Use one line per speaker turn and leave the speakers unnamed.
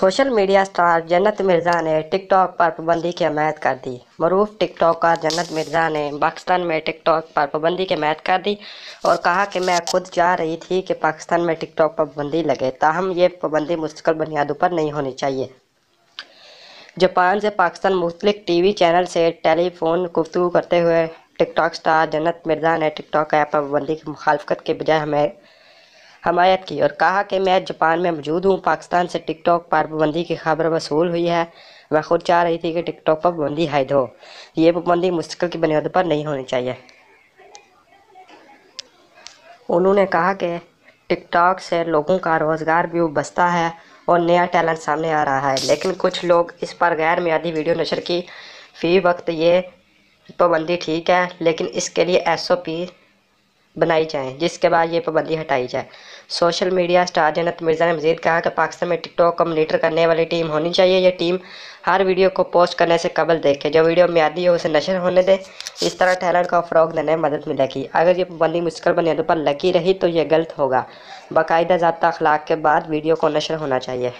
social media star जन्नत मिर्ज़ा ने TikTok पर पाबंदी की हमायत कर दी मरूफ टिकटॉकर जन्नत मिर्ज़ा ने पाकिस्तान में टिकटॉक पर पाबंदी की हमायत कर दी और कहा कि मैं खुद चाह रही थी कि पाकिस्तान में टिकटॉक पर पाबंदी लगे ताहम ये पाबंदी मुस्तकिल बुनियादों पर नहीं होनी चाहिए जापान से पाकिस्तान मुख्तलिक टी वी चैनल से टेलीफोन गुफ्तु करते हुए टिकटॉक स्टार जन्नत मिर्ज़ा ने टिकटॉक ऐप पर पाबंदी की मुखालफत के बजाय हमें हमायत की और कहा कि मैं जापान में मौजूद हूँ पाकिस्तान से टिकटॉक पर पाबंदी की खबर वसूल हुई है मैं खुद चाह रही थी कि टिकटॉक पर पाबंदी हायद हो ये पाबंदी मुस्तकिल की बुनियाद पर नहीं होनी चाहिए उन्होंने कहा कि टिकटॉक से लोगों का रोज़गार भी बसता है और नया टैलेंट सामने आ रहा है लेकिन कुछ लोग इस पर गैर मियादी वीडियो नशर की फी वक्त ये पाबंदी ठीक है लेकिन इसके लिए एस ओ पी बनाई जाए जिसके बाद ये पाबंदी हटाई जाए social media star Jannat Mirza ने मजीद कहा कि पाकिस्तान में टिकटॉक को मोनीटर करने वाली टीम होनी चाहिए यह टीम हर वीडियो को पोस्ट करने से कबल देखे जो वीडियो म्यादी हो उसे नशर होने दे इस तरह टैलेंट को फ़रोग देने में मदद मिलेगी अगर ये पाबंदी मुश्किल बने पर लगी रही तो यह गलत होगा बाकायदा जबता अखलाक के बाद वीडियो को नशर होना चाहिए